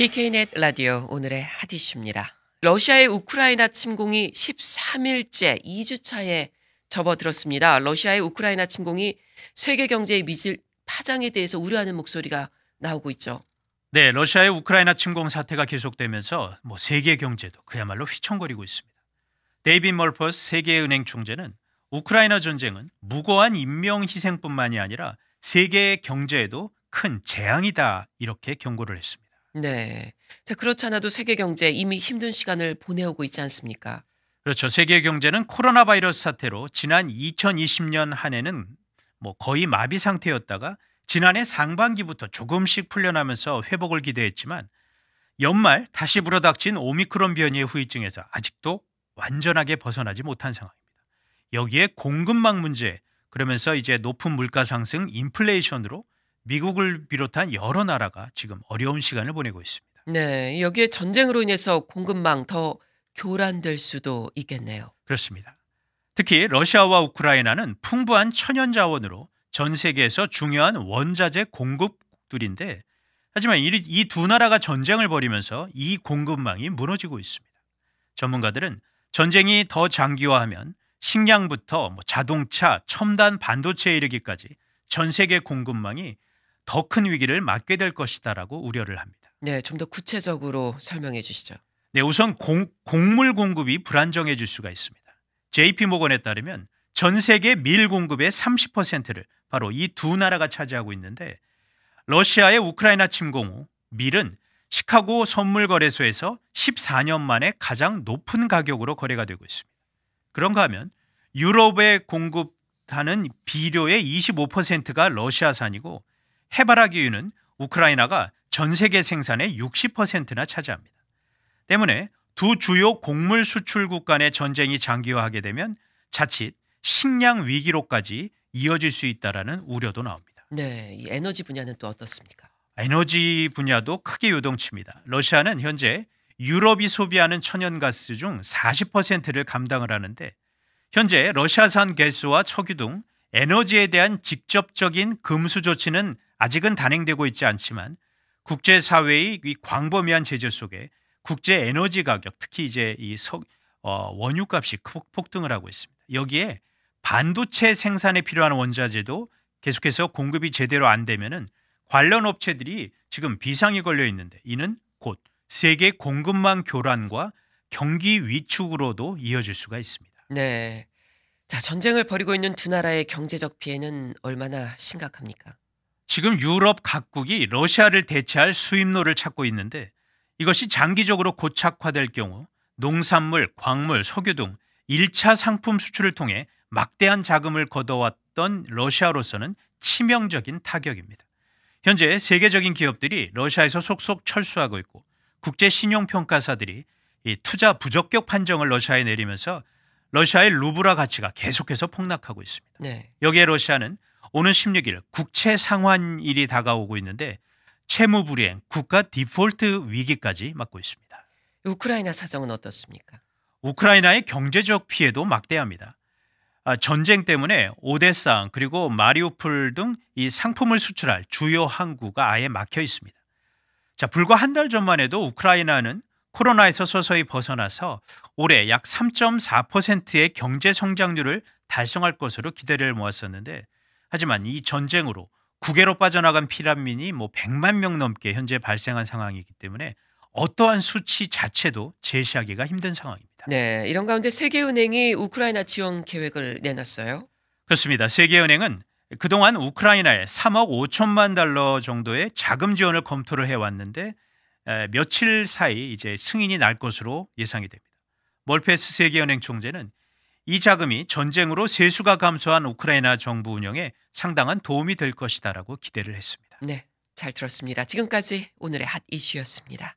DK넷 라디오 오늘의 핫이슈입니다. 러시아의 우크라이나 침공이 13일째 2주차에 접어들었습니다. 러시아의 우크라이나 침공이 세계 경제에 미칠 파장에 대해서 우려하는 목소리가 나오고 있죠. 네, 러시아의 우크라이나 침공 사태가 계속되면서 뭐 세계 경제도 그야말로 휘청거리고 있습니다. 데이빗 멀퍼스 세계은행 총재는 우크라이나 전쟁은 무고한 인명 희생뿐만이 아니라 세계 경제에도 큰 재앙이다 이렇게 경고를 했습니다. 네. 자, 그렇지 않아도 세계 경제 이미 힘든 시간을 보내오고 있지 않습니까? 그렇죠. 세계 경제는 코로나 바이러스 사태로 지난 2020년 한 해는 뭐 거의 마비 상태였다가 지난해 상반기부터 조금씩 풀려나면서 회복을 기대했지만 연말 다시 불어닥친 오미크론 변이의 후유증에서 아직도 완전하게 벗어나지 못한 상황입니다. 여기에 공급망 문제, 그러면서 이제 높은 물가 상승, 인플레이션으로 미국을 비롯한 여러 나라가 지금 어려운 시간을 보내고 있습니다. 네, 여기에 전쟁으로 인해서 공급망 더 교란될 수도 있겠네요. 그렇습니다. 특히 러시아와 우크라이나는 풍부한 천연 자원으로 전 세계에서 중요한 원자재 공급국들인데 하지만 이 두 나라가 전쟁을 벌이면서 이 공급망이 무너지고 있습니다. 전문가들은 전쟁이 더 장기화하면 식량부터 뭐 자동차, 첨단 반도체에 이르기까지 전 세계 공급망이 더큰 위기를 맞게 될 것이다라고 우려를 합니다. 네, 좀 더 구체적으로 설명해 주시죠. 네, 우선 공, 곡물 공급이 불안정해질 수가 있습니다. JP 모건에 따르면 전 세계 밀 공급의 30%를 바로 이 두 나라가 차지하고 있는데 러시아의 우크라이나 침공 후 밀은 시카고 선물 거래소에서 14년 만에 가장 높은 가격으로 거래가 되고 있습니다. 그런가 하면 유럽의 공급하는 비료의 25%가 러시아산이고 해바라기유는 우크라이나가 전 세계 생산의 60%나 차지합니다. 때문에 두 주요 곡물 수출국 간의 전쟁이 장기화하게 되면 자칫 식량 위기로까지 이어질 수 있다라는 우려도 나옵니다. 네, 이 에너지 분야는 또 어떻습니까? 에너지 분야도 크게 요동칩니다. 러시아는 현재 유럽이 소비하는 천연가스 중 40%를 감당을 하는데 현재 러시아산 개수와 석유 등 에너지에 대한 직접적인 금수 조치는 아직은 단행되고 있지 않지만 국제사회의 이 광범위한 제재 속에 국제 에너지 가격 특히 이제 이 석, 어, 원유값이 폭등을 하고 있습니다. 여기에 반도체 생산에 필요한 원자재도 계속해서 공급이 제대로 안 되면은 관련 업체들이 지금 비상이 걸려 있는데 이는 곧 세계 공급망 교란과 경기 위축으로도 이어질 수가 있습니다. 네. 자, 전쟁을 벌이고 있는 두 나라의 경제적 피해는 얼마나 심각합니까? 지금 유럽 각국이 러시아를 대체할 수입로를 찾고 있는데 이것이 장기적으로 고착화될 경우 농산물, 광물, 석유 등 1차 상품 수출을 통해 막대한 자금을 걷어왔던 러시아로서는 치명적인 타격입니다. 현재 세계적인 기업들이 러시아에서 속속 철수하고 있고 국제 신용평가사들이 투자 부적격 판정을 러시아에 내리면서 러시아의 루브라 가치가 계속해서 폭락하고 있습니다. 네. 여기에 러시아는 오는 16일 국채 상환일이 다가오고 있는데 채무 불이행, 국가 디폴트 위기까지 맞고 있습니다. 우크라이나 사정은 어떻습니까? 우크라이나의 경제적 피해도 막대합니다. 아, 전쟁 때문에 오데상 그리고 마리우폴 등 이 상품을 수출할 주요 항구가 아예 막혀 있습니다. 자, 불과 한 달 전만 해도 우크라이나는 코로나에서 서서히 벗어나서 올해 약 3.4%의 경제 성장률을 달성할 것으로 기대를 모았었는데 하지만 이 전쟁으로 국외로 빠져나간 피난민이 뭐 100만 명 넘게 현재 발생한 상황이기 때문에 어떠한 수치 자체도 제시하기가 힘든 상황입니다. 네, 이런 가운데 세계은행이 우크라이나 지원 계획을 내놨어요. 그렇습니다. 세계은행은 그동안 우크라이나에 3억 5천만 달러 정도의 자금 지원을 검토를 해왔는데 며칠 사이 이제 승인이 날 것으로 예상이 됩니다. 멀페스 세계은행 총재는 이 자금이 전쟁으로 세수가 감소한 우크라이나 정부 운영에 상당한 도움이 될 것이다라고 기대를 했습니다. 네, 잘 들었습니다. 지금까지 오늘의 핫 이슈였습니다.